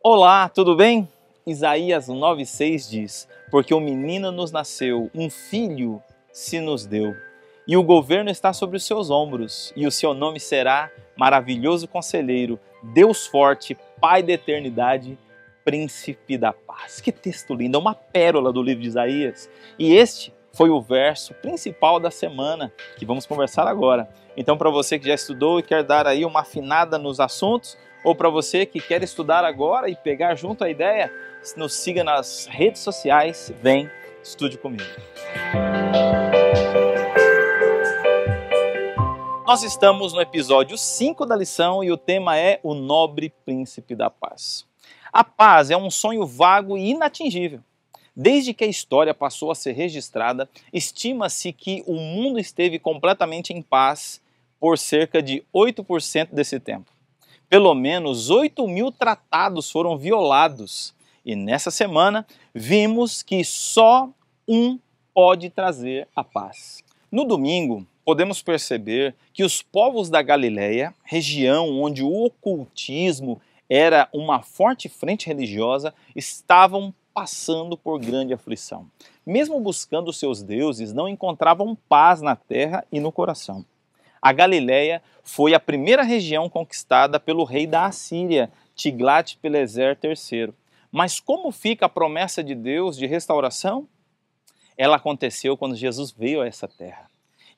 Olá, tudo bem? Isaías 9,6 diz: Porque o um menino nos nasceu, um filho se nos deu, e o governo está sobre os seus ombros, e o seu nome será Maravilhoso Conselheiro, Deus Forte, Pai da Eternidade, Príncipe da Paz. Que texto lindo, é uma pérola do livro de Isaías. E este foi o verso principal da semana que vamos conversar agora. Então, para você que já estudou e quer dar aí uma afinada nos assuntos, ou para você que quer estudar agora e pegar junto a ideia, nos siga nas redes sociais, vem, estude comigo. Nós estamos no episódio 5 da lição e o tema é O Nobre Príncipe da Paz. A paz é um sonho vago e inatingível Desde que a história passou a ser registrada, estima-se que o mundo esteve completamente em paz por cerca de 8% desse tempo. Pelo menos 8 mil tratados foram violados. E nessa semana vimos que só um pode trazer a paz. No domingo, podemos perceber que os povos da Galileia, região onde o ocultismo era uma forte frente religiosa, estavam passando por grande aflição. Mesmo buscando seus deuses, não encontravam paz na terra e no coração. A Galiléia foi a primeira região conquistada pelo rei da Assíria, Tiglat-Pileser III. Mas como fica a promessa de Deus de restauração? Ela aconteceu quando Jesus veio a essa terra.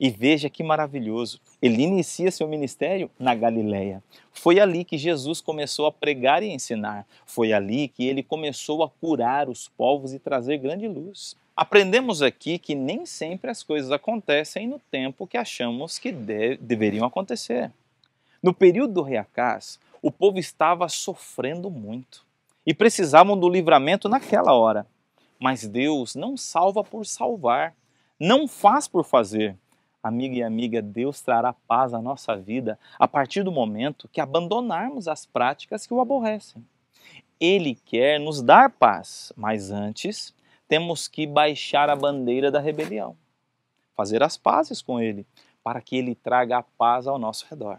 E veja que maravilhoso. Ele inicia seu ministério na Galileia. Foi ali que Jesus começou a pregar e ensinar. Foi ali que ele começou a curar os povos e trazer grande luz. Aprendemos aqui que nem sempre as coisas acontecem no tempo que achamos que de deveriam acontecer. No período do Reacás, o povo estava sofrendo muito e precisavam do livramento naquela hora. Mas Deus não salva por salvar, não faz por fazer. Amiga e amiga, Deus trará paz à nossa vida a partir do momento que abandonarmos as práticas que o aborrecem. Ele quer nos dar paz, mas antes temos que baixar a bandeira da rebelião, fazer as pazes com ele, para que ele traga a paz ao nosso redor.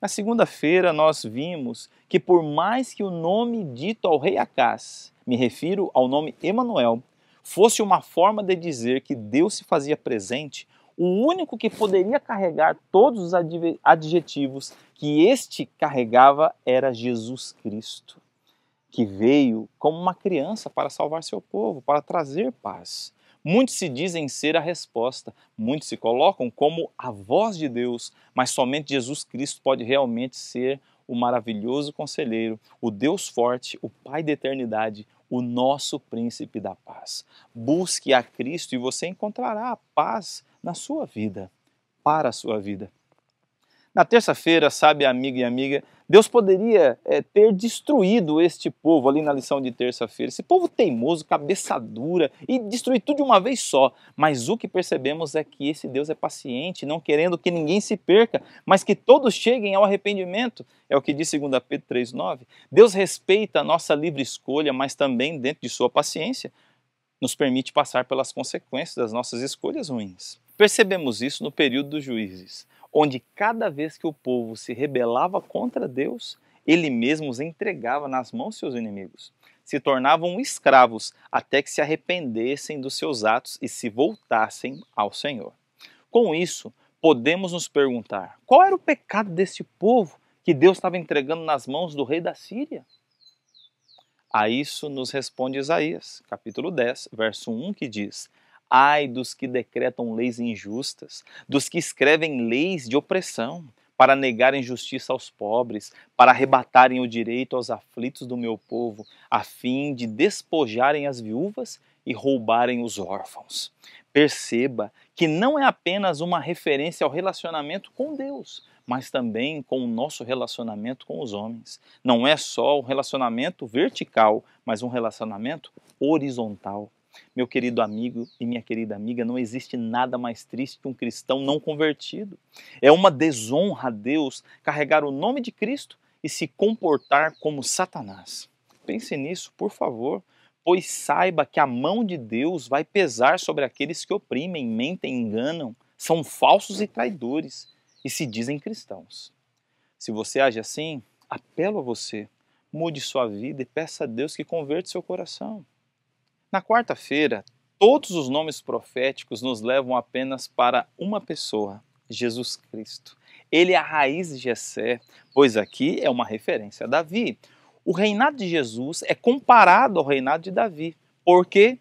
Na segunda-feira, nós vimos que, por mais que o nome dito ao rei Acás, me refiro ao nome Emanuel, fosse uma forma de dizer que Deus se fazia presente, o único que poderia carregar todos os adjetivos que este carregava era Jesus Cristo, que veio como uma criança para salvar seu povo, para trazer paz. Muitos se dizem ser a resposta, muitos se colocam como a voz de Deus, mas somente Jesus Cristo pode realmente ser o maravilhoso conselheiro, o Deus forte, o Pai da eternidade, o nosso príncipe da paz. Busque a Cristo e você encontrará a paz na sua vida, para a sua vida. Na terça-feira, sabe, amiga e amiga, Deus poderia é, ter destruído este povo ali na lição de terça-feira, esse povo teimoso, cabeça dura, e destruir tudo de uma vez só. Mas o que percebemos é que esse Deus é paciente, não querendo que ninguém se perca, mas que todos cheguem ao arrependimento. É o que diz 2 Pedro 3,9. Deus respeita a nossa livre escolha, mas também, dentro de sua paciência, nos permite passar pelas consequências das nossas escolhas ruins. Percebemos isso no período dos juízes onde cada vez que o povo se rebelava contra Deus, ele mesmo os entregava nas mãos de seus inimigos. Se tornavam escravos até que se arrependessem dos seus atos e se voltassem ao Senhor. Com isso, podemos nos perguntar: qual era o pecado desse povo que Deus estava entregando nas mãos do rei da Síria? A isso nos responde Isaías, capítulo 10, verso 1, que diz: Ai dos que decretam leis injustas, dos que escrevem leis de opressão, para negarem justiça aos pobres, para arrebatarem o direito aos aflitos do meu povo, a fim de despojarem as viúvas e roubarem os órfãos. Perceba que não é apenas uma referência ao relacionamento com Deus, mas também com o nosso relacionamento com os homens. Não é só um relacionamento vertical, mas um relacionamento horizontal. Meu querido amigo e minha querida amiga, não existe nada mais triste que um cristão não convertido. É uma desonra a Deus carregar o nome de Cristo e se comportar como Satanás. Pense nisso, por favor, pois saiba que a mão de Deus vai pesar sobre aqueles que oprimem, mentem, enganam, são falsos e traidores e se dizem cristãos. Se você age assim, apelo a você, mude sua vida e peça a Deus que converte seu coração. Na quarta-feira, todos os nomes proféticos nos levam apenas para uma pessoa, Jesus Cristo. Ele é a raiz de Jessé, pois aqui é uma referência a Davi. O reinado de Jesus é comparado ao reinado de Davi. Por quê?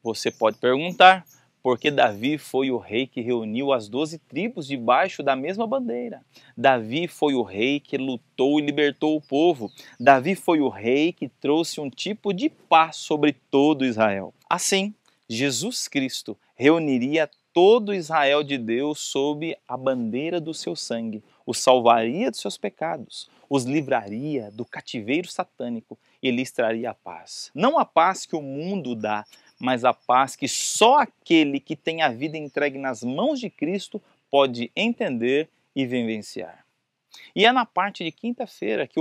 Você pode perguntar, porque Davi foi o rei que reuniu as doze tribos debaixo da mesma bandeira. Davi foi o rei que lutou e libertou o povo. Davi foi o rei que trouxe um tipo de paz sobre todo Israel. Assim, Jesus Cristo reuniria todo Israel de Deus sob a bandeira do seu sangue, os salvaria dos seus pecados, os livraria do cativeiro satânico e lhes traria a paz. Não a paz que o mundo dá, mas a paz que só aquele que tem a vida entregue nas mãos de Cristo pode entender e vivenciar. E é na parte de quinta-feira que,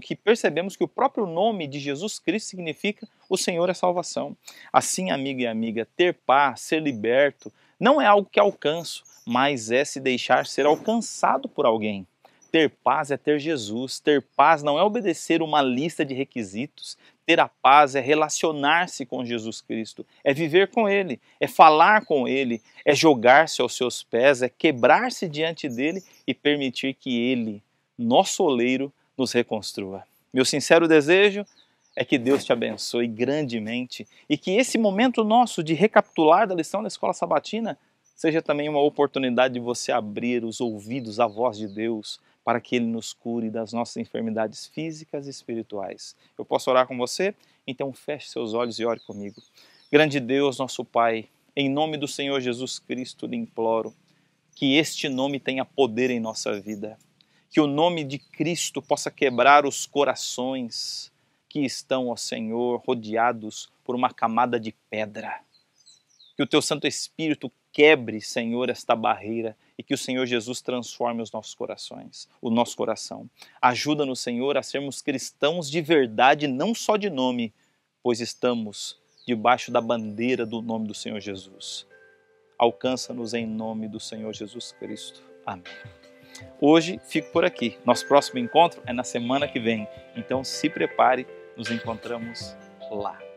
que percebemos que o próprio nome de Jesus Cristo significa o Senhor é salvação. Assim, amigo e amiga, ter paz, ser liberto, não é algo que alcanço, mas é se deixar ser alcançado por alguém. Ter paz é ter Jesus. Ter paz não é obedecer uma lista de requisitos. Ter a paz é relacionar-se com Jesus Cristo, é viver com Ele, é falar com Ele, é jogar-se aos seus pés, é quebrar-se diante dele e permitir que Ele, nosso oleiro, nos reconstrua. Meu sincero desejo é que Deus te abençoe grandemente e que esse momento nosso de recapitular da lição da escola sabatina seja também uma oportunidade de você abrir os ouvidos à voz de Deus para que Ele nos cure das nossas enfermidades físicas e espirituais. Eu posso orar com você? Então feche seus olhos e ore comigo. Grande Deus, nosso Pai, em nome do Senhor Jesus Cristo, lhe imploro que este nome tenha poder em nossa vida, que o nome de Cristo possa quebrar os corações que estão, ó Senhor, rodeados por uma camada de pedra. Que o teu Santo Espírito quebre, Senhor, esta barreira e que o Senhor Jesus transforme os nossos corações, o nosso coração. Ajuda-nos, Senhor, a sermos cristãos de verdade, não só de nome, pois estamos debaixo da bandeira do nome do Senhor Jesus. Alcança-nos em nome do Senhor Jesus Cristo. Amém. Hoje fico por aqui. Nosso próximo encontro é na semana que vem. Então se prepare, nos encontramos lá.